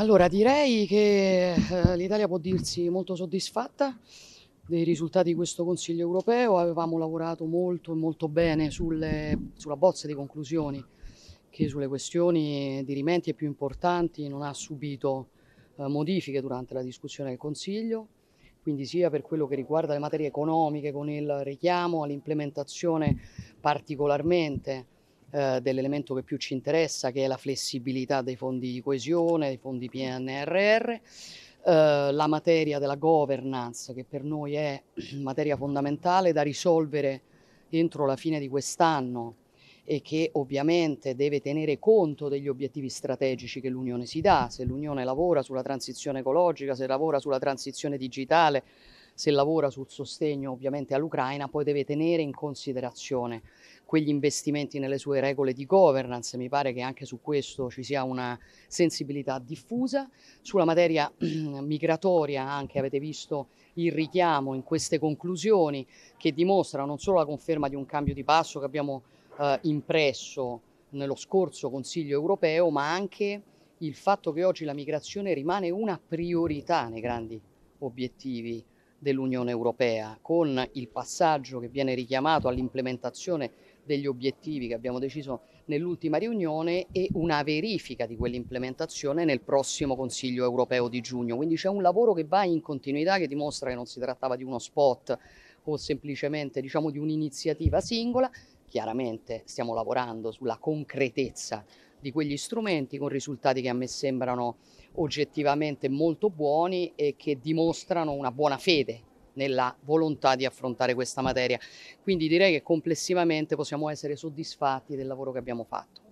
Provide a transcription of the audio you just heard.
Allora, direi che eh, l'Italia può dirsi molto soddisfatta dei risultati di questo Consiglio europeo. Avevamo lavorato molto e molto bene sulle, sulla bozza di conclusioni che sulle questioni di rimenti e più importanti non ha subito eh, modifiche durante la discussione del Consiglio, quindi sia per quello che riguarda le materie economiche con il richiamo all'implementazione particolarmente eh, dell'elemento che più ci interessa, che è la flessibilità dei fondi di coesione, dei fondi PNRR. Eh, la materia della governance, che per noi è materia fondamentale da risolvere entro la fine di quest'anno e che ovviamente deve tenere conto degli obiettivi strategici che l'Unione si dà, se l'Unione lavora sulla transizione ecologica, se lavora sulla transizione digitale, se lavora sul sostegno ovviamente all'Ucraina, poi deve tenere in considerazione quegli investimenti nelle sue regole di governance, mi pare che anche su questo ci sia una sensibilità diffusa. Sulla materia migratoria anche avete visto il richiamo in queste conclusioni che dimostrano non solo la conferma di un cambio di passo che abbiamo eh, impresso nello scorso Consiglio europeo, ma anche il fatto che oggi la migrazione rimane una priorità nei grandi obiettivi dell'Unione Europea, con il passaggio che viene richiamato all'implementazione degli obiettivi che abbiamo deciso nell'ultima riunione e una verifica di quell'implementazione nel prossimo Consiglio europeo di giugno. Quindi c'è un lavoro che va in continuità, che dimostra che non si trattava di uno spot o semplicemente diciamo, di un'iniziativa singola. Chiaramente stiamo lavorando sulla concretezza di quegli strumenti con risultati che a me sembrano oggettivamente molto buoni e che dimostrano una buona fede nella volontà di affrontare questa materia. Quindi direi che complessivamente possiamo essere soddisfatti del lavoro che abbiamo fatto.